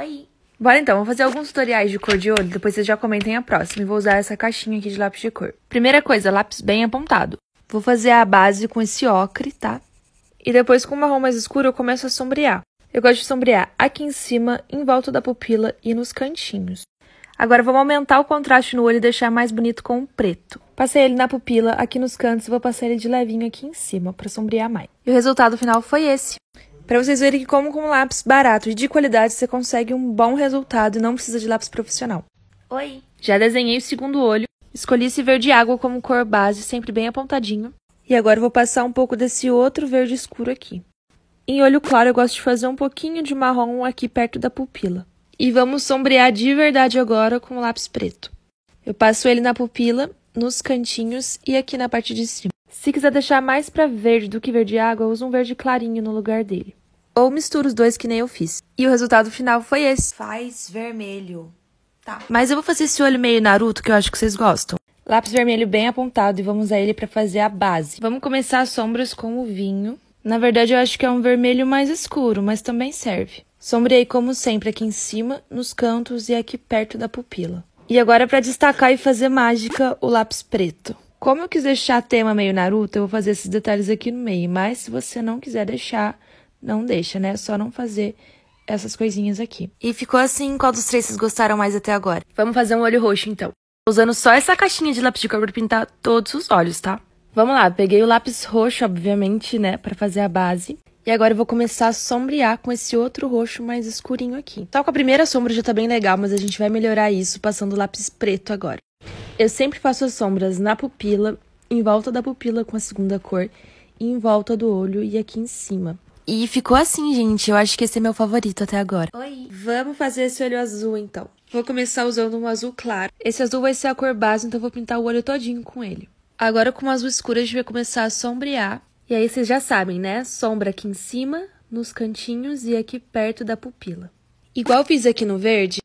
aí. Bora então, vou fazer alguns tutoriais de cor de olho, depois vocês já comentem a próxima. E vou usar essa caixinha aqui de lápis de cor. Primeira coisa, lápis bem apontado. Vou fazer a base com esse ocre, tá? E depois com o marrom mais escuro eu começo a sombrear. Eu gosto de sombrear aqui em cima, em volta da pupila e nos cantinhos. Agora vamos aumentar o contraste no olho e deixar mais bonito com o preto. Passei ele na pupila, aqui nos cantos, e vou passar ele de levinho aqui em cima, para sombrear mais. E o resultado final foi esse. Para vocês verem que como com lápis barato e de qualidade você consegue um bom resultado e não precisa de lápis profissional. Oi! Já desenhei o segundo olho, escolhi esse verde água como cor base, sempre bem apontadinho. E agora vou passar um pouco desse outro verde escuro aqui. Em olho claro eu gosto de fazer um pouquinho de marrom aqui perto da pupila. E vamos sombrear de verdade agora com o lápis preto. Eu passo ele na pupila, nos cantinhos e aqui na parte de cima. Se quiser deixar mais para verde do que verde água, usa um verde clarinho no lugar dele. Ou mistura os dois que nem eu fiz. E o resultado final foi esse. Faz vermelho. Tá. Mas eu vou fazer esse olho meio Naruto que eu acho que vocês gostam. Lápis vermelho bem apontado e vamos a ele para fazer a base. Vamos começar as sombras com o vinho. Na verdade, eu acho que é um vermelho mais escuro, mas também serve. Sombreei como sempre aqui em cima, nos cantos e aqui perto da pupila. E agora para destacar e fazer mágica, o lápis preto. Como eu quis deixar tema meio Naruto, eu vou fazer esses detalhes aqui no meio, mas se você não quiser deixar, não deixa, né? É só não fazer essas coisinhas aqui. E ficou assim, qual dos três vocês gostaram mais até agora? Vamos fazer um olho roxo, então. Usando só essa caixinha de lápis de cor pra pintar todos os olhos, tá? Vamos lá, peguei o lápis roxo, obviamente, né, para fazer a base. E agora eu vou começar a sombrear com esse outro roxo mais escurinho aqui. Só com a primeira sombra já tá bem legal, mas a gente vai melhorar isso passando o lápis preto agora. Eu sempre faço as sombras na pupila, em volta da pupila com a segunda cor, e em volta do olho e aqui em cima. E ficou assim, gente. Eu acho que esse é meu favorito até agora. Oi! Vamos fazer esse olho azul, então. Vou começar usando um azul claro. Esse azul vai ser a cor base, então eu vou pintar o olho todinho com ele. Agora, com o azul escuro, a gente vai começar a sombrear. E aí, vocês já sabem, né? Sombra aqui em cima, nos cantinhos e aqui perto da pupila. Igual fiz aqui no verde,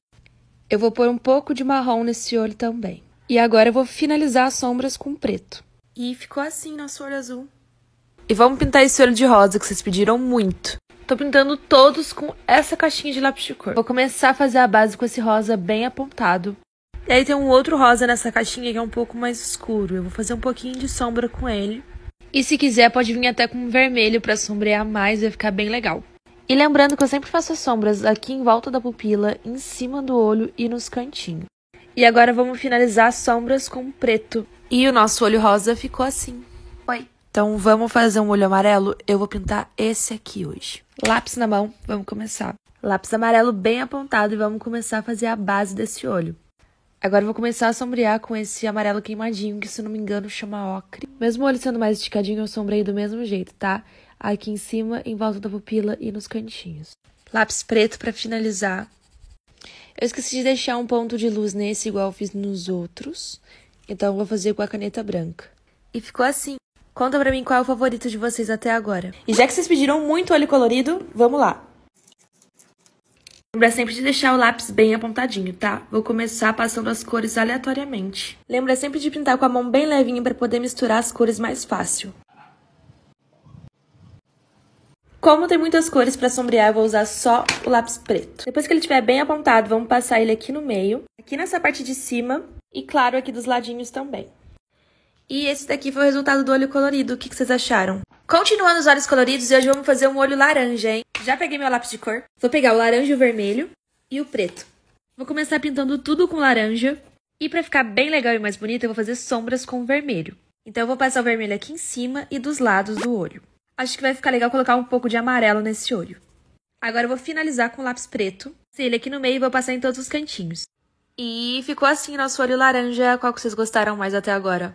eu vou pôr um pouco de marrom nesse olho também. E agora eu vou finalizar as sombras com preto. E ficou assim nosso olho azul. E vamos pintar esse olho de rosa que vocês pediram muito. Tô pintando todos com essa caixinha de lápis de cor. Vou começar a fazer a base com esse rosa bem apontado. E aí tem um outro rosa nessa caixinha que é um pouco mais escuro. Eu vou fazer um pouquinho de sombra com ele. E se quiser pode vir até com um vermelho para sombrear mais, vai ficar bem legal. E lembrando que eu sempre faço as sombras aqui em volta da pupila, em cima do olho e nos cantinhos. E agora vamos finalizar as sombras com preto. E o nosso olho rosa ficou assim. Então vamos fazer um olho amarelo? Eu vou pintar esse aqui hoje. Lápis na mão, vamos começar. Lápis amarelo bem apontado e vamos começar a fazer a base desse olho. Agora vou começar a sombrear com esse amarelo queimadinho, que se não me engano chama ocre. Mesmo o olho sendo mais esticadinho, eu sombrei do mesmo jeito, tá? Aqui em cima, em volta da pupila e nos cantinhos. Lápis preto para finalizar. Eu esqueci de deixar um ponto de luz nesse igual eu fiz nos outros, então vou fazer com a caneta branca. E ficou assim. Conta pra mim qual é o favorito de vocês até agora. E já que vocês pediram muito olho colorido, vamos lá. Lembra sempre de deixar o lápis bem apontadinho, tá? Vou começar passando as cores aleatoriamente. Lembra sempre de pintar com a mão bem levinha para poder misturar as cores mais fácil. Como tem muitas cores para sombrear, eu vou usar só o lápis preto. Depois que ele estiver bem apontado, vamos passar ele aqui no meio, aqui nessa parte de cima e, claro, aqui dos ladinhos também. E esse daqui foi o resultado do olho colorido. O que, vocês acharam? Continuando os olhos coloridos, hoje vamos fazer um olho laranja, hein? Já peguei meu lápis de cor. Vou pegar o laranja, o vermelho e o preto. Vou começar pintando tudo com laranja. E para ficar bem legal e mais bonito, eu vou fazer sombras com vermelho. Então eu vou passar o vermelho aqui em cima e dos lados do olho. Acho que vai ficar legal colocar um pouco de amarelo nesse olho. Agora eu vou finalizar com o lápis preto. Ele aqui no meio e vou passar em todos os cantinhos. E ficou assim nosso olho laranja. Qual que vocês gostaram mais até agora?